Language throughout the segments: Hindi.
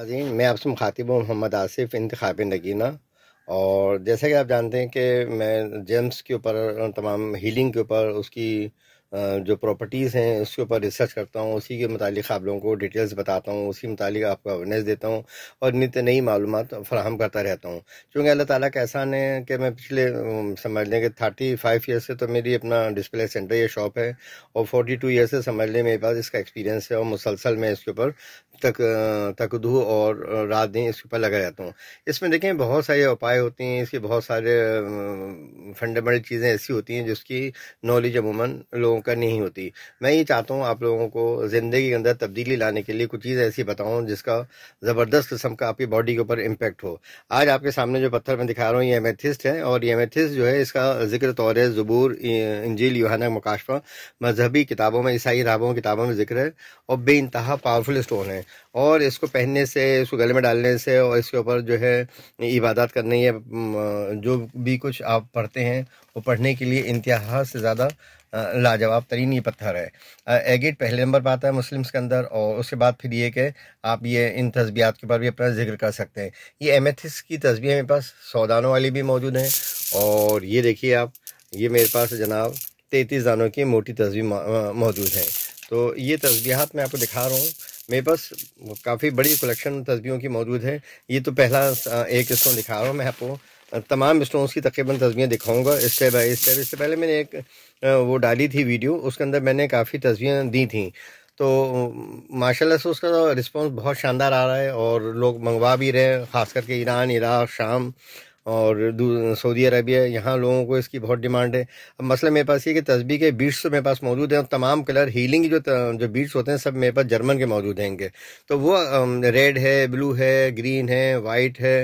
नाजीन मैं आपसे मुखातिब हूँ मोहम्मद आसिफ इंतब नगीना और जैसा कि आप जानते हैं कि मैं जेम्स के ऊपर तमाम हीलिंग के ऊपर उसकी जो प्रॉपर्टीज़ हैं उसके ऊपर रिसर्च करता हूँ उसी के मतलब आप लोगों को डिटेल्स बताता हूँ उसी मतलब आपको अवेयरनेस देता हूँ और नित नई मालूम फ्राहम करता रहता हूँ चूँकि अल्लाह ताली का एहसान है कि मैं पिछले समझ लें कि थर्टी फाइव ईयर से तो मेरी अपना डिस्प्ले सेंटर या शॉप है और फोर्टी टू ईयर से समझ लें मेरे पास इसका एक्सपीरियंस है और मुसलसल मैं इसके ऊपर तक तक दू और रात दिन इसके ऊपर लगा रहता हूँ इसमें देखें बहुत सारे उपाय होते हैं इसके बहुत सारे फंडामेंटल चीज़ें ऐसी होती हैं जिसकी नॉलेज अमूमन लोगों लोगों का नहीं होती मैं ये चाहता हूँ आप लोगों को ज़िंदगी के अंदर तब्दीली लाने के लिए कुछ चीज़ ऐसी बताऊँ जिसका ज़बरदस्त किस्म का आपकी बॉडी के ऊपर इम्पेक्ट हो आज आपके सामने जो पत्थर मैं दिखा रहा हूँ ये एमेथिस्ट है और ये एमेथिस्ट जो है इसका जिक्र तौर ज़बूर इंजील युहाना मुकाशफा मजहबी किताबों में ईसाई राबों किताबों में जिक्र है और बे पावरफुल स्टोन है और इसको पहनने से इसको गले में डालने से और इसके ऊपर जो है इबादत करने या जो भी कुछ आप पढ़ते हैं वो पढ़ने के लिए इंतहा से ज़्यादा लाजवाब तरीन ये पत्थर है एगेट पहले नंबर पर आता है मुस्लिम्स के अंदर और उसके बाद फिर ये कि आप ये इन तस्बियात के ऊपर भी अपना जिक्र कर सकते हैं ये एमेथिस की तस्बियाँ मेरे पास सौदानों वाली भी मौजूद हैं और ये देखिए आप ये मेरे पास जनाब तैंतीस दानों की मोटी तस्वीर मौजूद हैं तो ये तस्बियात मैं आपको दिखा रहा हूँ मेरे पास काफ़ी बड़ी कलेक्शन तस्वीरों की मौजूद है ये तो पहला एक इसको दिखा रहा हूँ मैं आपको तमाम स्टोन्स की तकरीबन तस्वीरें दिखाऊंगा स्टेप बाई स्टेप इससे पहले मैंने एक वो डाली थी वीडियो उसके अंदर मैंने काफ़ी तस्वीरें दी थी तो माशाल्लाह से उसका रिस्पांस बहुत शानदार आ रहा है और लोग मंगवा भी रहे हैं ख़ास करके ईरान इराक शाम और सऊदी अरबिया यहाँ लोगों को इसकी बहुत डिमांड है अब मसला मेरे पास ये कि तस्बी के बीट्स तो मेरे पास मौजूद हैं और तमाम कलर हीलिंग जो जो बीट्स होते हैं सब मेरे पास जर्मन के मौजूद हैंगे तो वो रेड है ब्लू है ग्रीन है वाइट है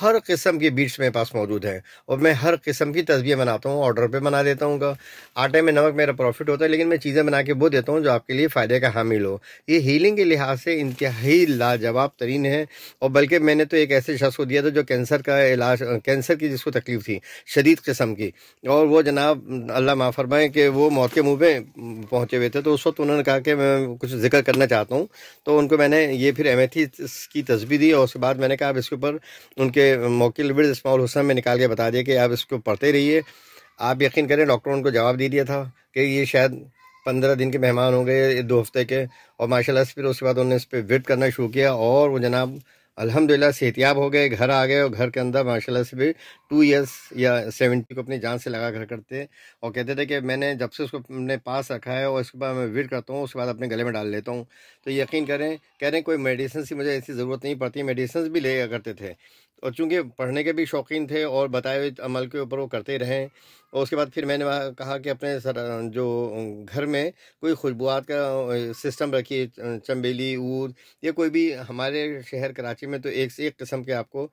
हर किस्म की बीट्स मेरे पास मौजूद हैं और मैं हर किस्म की तस्वीर बनाता हूँ ऑर्डर पर बना देता हूँ आटे में नमक मेरा प्रॉफिट होता है लेकिन मैं चीज़ें बना के वो देता हूँ जो आपके लिए फ़ायदे का हामिल हो ये हीलिंग के लिहाज से इंतहाई लाजवाब तरीन है और बल्कि मैंने तो एक ऐसे शख्स को दिया था जो कैंसर का इलाज कैंसर की जिसको तकलीफ थी शदीद किस्म की और वो जनाब अल्लाह माँ फरमाएँ कि वो मौत के मुँह पे पहुँचे हुए थे तो उस वक्त उन्होंने कहा कि मैं कुछ जिक्र करना चाहता हूँ तो उनको मैंने ये फिर एम की तस्वीर दी और उसके बाद मैंने कहा आप इसके ऊपर उनके मौके विरद इसमाउल हुसन में निकाल के बता दिया कि आप इसको पढ़ते रहिए आप यकीन करें डॉक्टर उनको जवाब दे दिया था कि ये शायद पंद्रह दिन के मेहमान हो गए दो हफ्ते के और माशाल्लाह से फिर उसके बाद उन्होंने इस पर वेट करना शुरू किया और वो जनाब अल्हम्दुलिल्लाह सेहतियाब हो गए घर आ गए और घर के अंदर माशाल्लाह से भी टू इयर्स या सेवेंटी को अपनी जान से लगा कर करते और कहते थे कि मैंने जब से उसको अपने पास रखा है और उसके बाद मैं वेट करता हूँ उसके बाद अपने गले में डाल लेता हूँ तो यकीन करें कह रहे हैं कोई मेडिसिन की मुझे ऐसी ज़रूरत नहीं पड़ती मेडिसिन भी ले करते थे और चूंकि पढ़ने के भी शौकीन थे और बताए हुए अमल के ऊपर वो करते रहें और उसके बाद फिर मैंने कहा कि अपने सर जो घर में कोई खुशबुआत का सिस्टम रखिए चम्बेली ऊद या कोई भी हमारे शहर कराची में तो एक से एक किस्म के आपको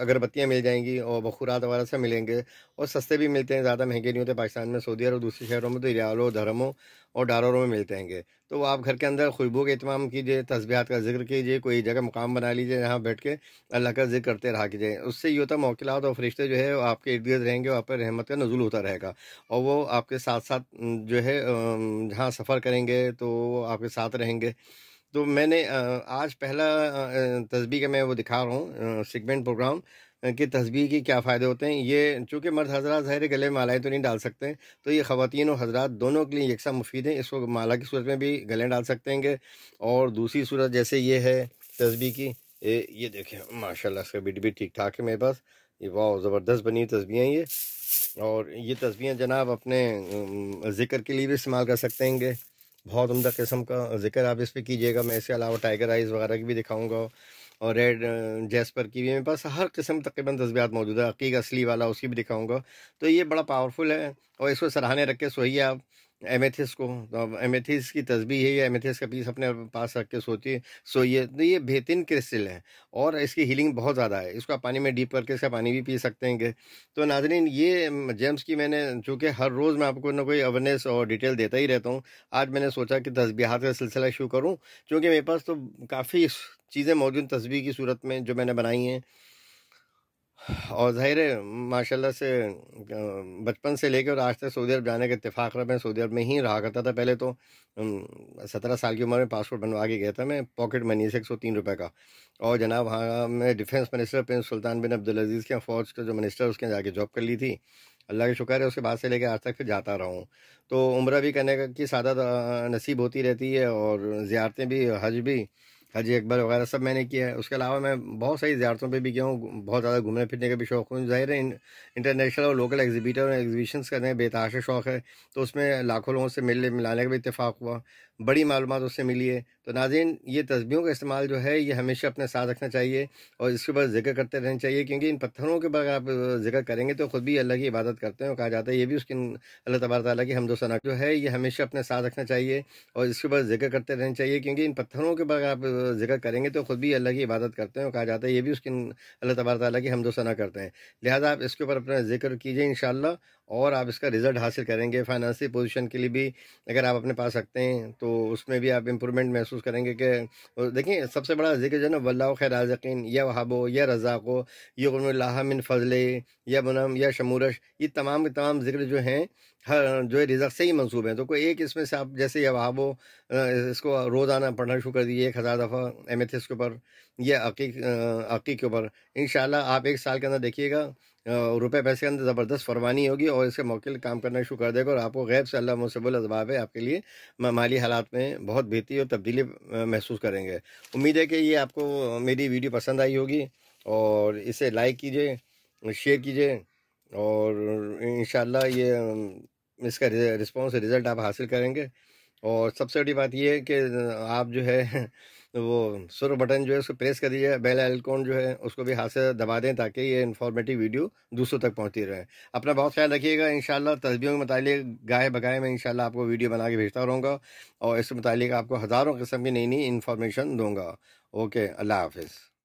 अगरबत्तियाँ मिल जाएंगी और बखूरात वगैरह से मिलेंगे और सस्ते भी मिलते हैं ज़्यादा महंगे नहीं होते पाकिस्तान में सऊदी अरब दूसरे शहरों में तो रियालों धर्मों और डारों में मिलते हैं तो आप घर के अंदर खुशबू के इतमाम कीजिए तस्बियात का जिक्र कीजिए कोई जगह मुकाम बना लीजिए जहाँ बैठ के अल्लाह का जिक्र करते रहा कीजिए उससे ये होता है और फरिश्ते जो है आपके इर्द गिर्द रहेंगे वहाँ पर रहमत का नजूल होता रहेगा और वो आपके साथ साथ जो है जहाँ सफ़र करेंगे तो आपके साथ रहेंगे तो मैंने आज पहला तस्बी का मैं वो दिखा रहा हूँ सेगमेंट प्रोग्राम कि तस्बी के क्या फ़ायदे होते हैं ये चूँकि मर्द हजरा ज़ाहिर गले में मालाएँ तो नहीं डाल सकते तो ये ख़वान और हजरात दोनों के लिए यकसा मुफीद हैं इसको माला की सूरत में भी गले डाल सकते हैं और दूसरी सूरत जैसे ये है तस्बी की ये, ये देखें माशा इसका बिट भी ठीक ठाक है मेरे पास ये वाह ज़बरदस्त बनी हुई तस्बीयाँ ये और ये तस्बीयाँ जनाब अपने ज़िक्र के लिए भी इस्तेमाल कर सकते हैं बहुत उमदा किस्म का ज़िक्र आप इस पर कीजिएगा मैं इसके अलावा टाइगर आइज़ वगैरह की भी दिखाऊँगा और रेड जेस्पर की भी मेरे पास हर किस्म तकरीबन तस्बियात मौजूद है अकीक असली वाला उसकी भी दिखाऊंगा तो ये बड़ा पावरफुल है और इसको सराहने रख के सोइए आप एमेथिस को एमेथिस तो की तस्बी है ये एमेथिस का पीस अपने पास रख के सोचिए सोइए तो ये बेहतरीन क्रिस्टल है और इसकी हीलिंग बहुत ज़्यादा है इसको आप पानी में डीप करके इसका पानी भी पी सकते हैं तो नाजरीन ये जेम्स की मैंने चूँकि हर रोज़ मैं आपको ना कोई अवेयरनेस और डिटेल देता ही रहता हूँ आज मैंने सोचा कि तस्बीहात का सिलसिला शुरू करूँ चूँकि मेरे पास तो काफ़ी चीज़ें मौजूद तस्वीर की सूरत में जो मैंने बनाई हैं और ज़ाहिर है माशाल्लाह से बचपन से लेकर आज तक सऊदी अरब जाने का इतफाक़ रहा मैं सऊदी अरब में ही रहा करता था पहले तो सत्रह साल की उम्र में पासपोर्ट बनवा के गया था मैं पॉकेट मनी से एक सौ तीन रुपये का और जनाब वहाँ मैं defence minister prince Sultan bin Abdul Aziz के फ़ौज का जो मिनिस्टर उसके जाके जॉब कर ली थी अल्लाह का शुक्र है उसके बाद से लेकर आज तक फिर जाता रहा हूँ तो उम्र भी करने की सादा नसीब होती रहती है और ज़्यारतें भी हज भी हजी हाँ अकबर वगैरह सब मैंने किया है उसके अलावा मैं बहुत सही ज्यारतों पे भी गया हूँ बहुत ज़्यादा घूमने फिरने का भी शौक हूँ ज़ाहिर है इंटरनेशनल और लोकल एग्जीबिटर और एग्जीबिशन करने का बेताशा शौक़ है तो उसमें लाखों लोगों से मिलने मिलाने का भी इतफाक़ हुआ बड़ी मालूम उससे मिली है तो नाजिन ये तस्वीरों का इस्तेमाल जो है ये हमेशा अपने साथ रखना चाहिए और इसके ऊपर जिक्र करते रहना चाहिए क्योंकि इन पत्थरों के बगैर आप जिक्र करेंगे तो ख़ुद भी अल्लाह की इबादत करते हैं और कहा जाता है ये भी उसकी अल्लाह तबार ताली की हमदोसना जो है ये हमेशा अपने साथ रखना चाहिए और इसके ऊपर जिक्र करते रहना चाहिए क्योंकि इन पत्थरों के बगैर आप जिक्र करेंगे तो ख़ुद भी अल्लाह की इबादत करते हैं और कहा जाता है ये भी उसकी अल्लाह तबार ताली की हमदोसना सना करते हैं लिहाजा आप इसके ऊपर अपना जिक्र कीजिए इन और आप इसका रिज़ल्ट हासिल करेंगे फाइनेंशियल पोजीशन के लिए भी अगर आप अपने पास रखते हैं तो उसमें भी आप इम्प्रूवमेंट महसूस करेंगे कि देखिए सबसे बड़ा जिक्र जो है ना वल्ला यकीन या वहाबो या रज़ाको यमिन मिन फजले या बनम या शमूरश ये तमाम तमाम जिक्र जो हैं जो है रिजक से ही मंसूब हैं तो कोई एक इसमें से आप जैसे अब आप इसको रोज़ाना पढ़ना शुरू कर दीजिए एक हज़ार दफ़ा एम के ऊपर या अकी अकी के ऊपर इन आप एक साल के अंदर देखिएगा रुपए पैसे के अंदर ज़बरदस्त फरमानी होगी और इसके मौके काम करना शुरू कर देगा और आपको गैब से अल्लाह मुसबुल अजबाब है आपके लिए माली हालात में बहुत बेहतरी और तब्दीली महसूस करेंगे उम्मीद है कि ये आपको मेरी वीडियो पसंद आई होगी और इसे लाइक कीजिए शेयर कीजिए और इन ये इसका रिस्पॉन्स रिज़ल्ट आप हासिल करेंगे और सबसे बड़ी बात यह है कि आप जो है वो सुर बटन जो है उसको प्रेस कर दीजिए बेल आइकॉन जो है उसको भी हाथ से दबा दें ताकि ये इन्फॉर्मेटिव वीडियो दूसरों तक पहुंचती रहे अपना बहुत ख्याल रखिएगा इन तस्वीरों के मतलब गाय बगाए मैं इन आपको वीडियो बना के भेजता रहूँगा और इससे मतलब आपको हज़ारों किस्म की नई नई इन्फॉर्मेशन दूँगा ओके अल्लाह हाफिज़